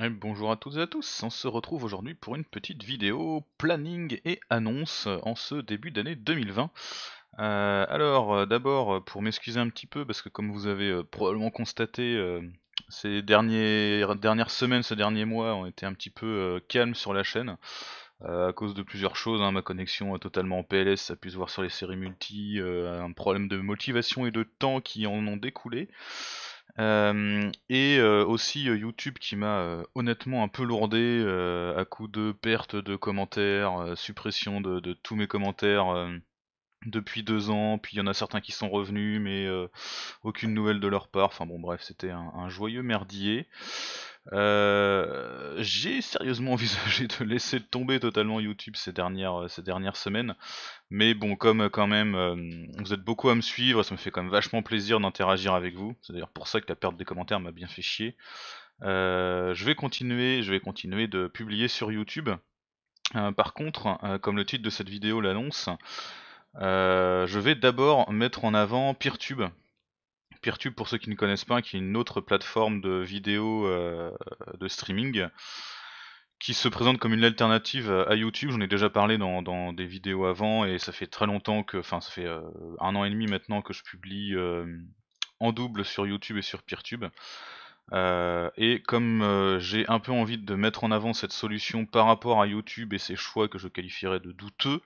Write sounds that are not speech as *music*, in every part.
Eh, bonjour à toutes et à tous, on se retrouve aujourd'hui pour une petite vidéo planning et annonce en ce début d'année 2020. Euh, alors euh, d'abord euh, pour m'excuser un petit peu parce que comme vous avez probablement constaté ces dernières, dernières semaines, ces derniers mois ont été un petit peu calmes sur la chaîne. à cause de plusieurs choses, hein. ma connexion totalement en PLS, ça puisse se voir sur les séries multi, un problème de motivation et de temps qui en ont découlé et aussi YouTube qui m'a honnêtement un peu lourdé à coup de perte de commentaires, suppression de, tous mes commentaires depuis deux ans, puis il y en a certains qui sont revenus mais aucune nouvelle de leur part, enfin bon bref c'était un joyeux merdier. Euh, j'ai sérieusement *laughs* envisagé de laisser tomber totalement YouTube ces dernières, euh, ces dernières semaines. Mais bon, comme euh, quand même vous êtes beaucoup à me suivre, ça me fait quand même vachement plaisir d'interagir avec vous. C'est d'ailleurs pour ça que la perte des commentaires m'a bien fait chier. je vais continuer, je vais continuer de publier sur YouTube. par contre, comme le titre de cette vidéo l'annonce, je vais d'abord mettre en avant PeerTube, Peertube, pour ceux qui ne connaissent pas, qui est une autre plateforme de vidéo euh, de streaming qui se présente comme une alternative à YouTube. J'en ai déjà parlé dans, des vidéos avant et ça fait très longtemps que, enfin, ça fait euh, un an et demi maintenant que je publie euh, en double sur YouTube et sur Peertube. et comme j'ai un peu envie de mettre en avant cette solution par rapport à YouTube et ses choix que je qualifierais de douteux,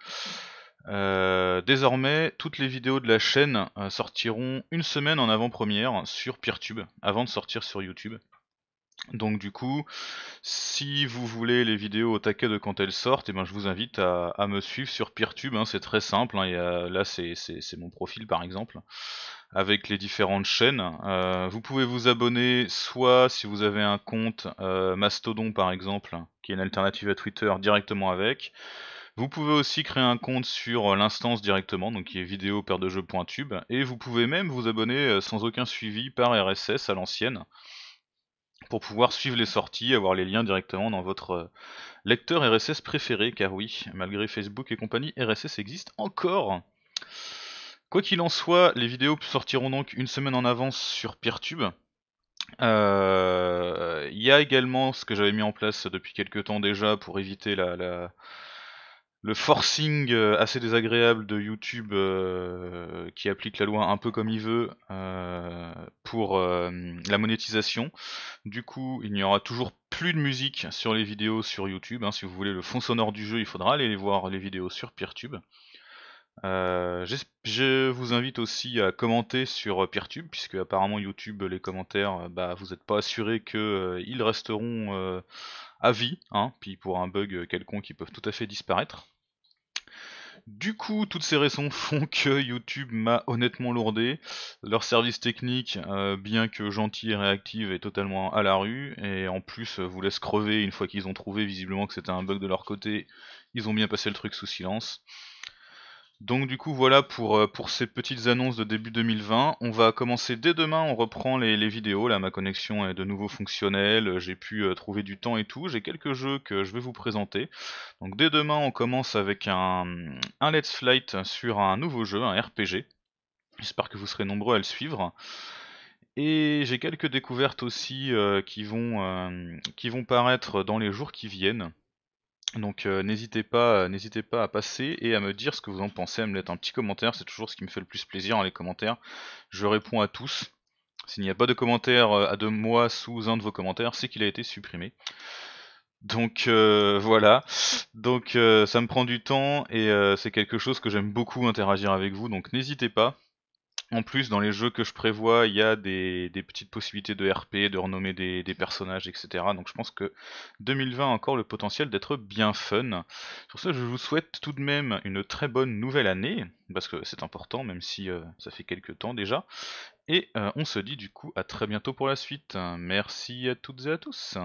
euh, désormais, toutes les vidéos de la chaîne euh, sortiront une semaine en avant-première sur PeerTube, avant de sortir sur YouTube. Donc du coup, si vous voulez les vidéos au taquet de quand elles sortent, et eh ben, je vous invite à, me suivre sur PeerTube, hein. c'est très simple, hein. là c'est mon profil par exemple, avec les différentes chaînes. Euh, vous pouvez vous abonner soit si vous avez un compte Mastodon par exemple, qui est une alternative à Twitter directement avec, vous pouvez aussi créer un compte sur euh, l'instance directement, donc qui est vidéo paire de jeutube et vous pouvez même vous abonner euh, sans aucun suivi par RSS à l'ancienne pour pouvoir suivre les sorties, avoir les liens directement dans votre euh, lecteur RSS préféré, car oui, malgré Facebook et compagnie, RSS existe encore. Quoi qu'il en soit, les vidéos sortiront donc une semaine en avance sur Peertube. Il y a également ce que j'avais mis en place depuis quelques temps déjà pour éviter la le forcing euh, assez désagréable de YouTube euh, qui applique la loi un peu comme il veut euh, pour la monétisation. Du coup, il n'y aura toujours plus de musique sur les vidéos sur YouTube. Hein. Si vous voulez le fond sonore du jeu, il faudra aller voir les vidéos sur PeerTube. Euh, je vous invite aussi à commenter sur euh, Peertube, puisque apparemment YouTube, les commentaires, euh, bah, vous n'êtes pas assuré qu'ils resteront à vie, hein, puis pour un bug quelconque, ils peuvent tout à fait disparaître. Du coup, toutes ces raisons *laughs* font que YouTube m'a honnêtement lourdé. Leur service technique, bien que gentil et réactif, est totalement à la rue. Et en plus, vous laisse crever une fois qu'ils ont trouvé visiblement que c'était un bug de leur côté. Ils ont bien passé le truc sous silence. Donc du coup voilà euh, pour, ces petites annonces de début 2020. On va commencer dès demain, on reprend les, vidéos. Là ma connexion est de nouveau fonctionnelle, j'ai pu euh, trouver du temps et tout. J'ai quelques jeux que je vais vous présenter. Donc dès demain on commence avec un, Let's Flight sur un nouveau jeu, un RPG. J'espère que vous serez nombreux à le suivre. Et j'ai quelques découvertes aussi euh, qui, vont, qui vont paraître dans les jours qui viennent. Donc euh, n'hésitez pas, euh, n'hésitez pas à passer et à me dire ce que vous en pensez, à me mettre un petit commentaire, c'est toujours ce qui me fait le plus plaisir dans hein, les commentaires. Je réponds à tous. S'il n'y a pas de commentaire euh, à deux mois sous un de vos commentaires, c'est qu'il a été supprimé. Donc voilà, donc ça me prend du temps et c'est quelque chose que j'aime beaucoup interagir avec vous, donc n'hésitez pas. En plus, dans les jeux que je prévois, il y a des, petites possibilités de RP, de renommer des, personnages, etc. Donc je pense que 2020 a encore le potentiel d'être bien fun. Sur ce, je vous souhaite tout de même une très bonne nouvelle année, parce que c'est important, même si euh, ça fait quelques temps déjà. Et euh, on se dit du coup à très bientôt pour la suite. Merci à toutes et à tous.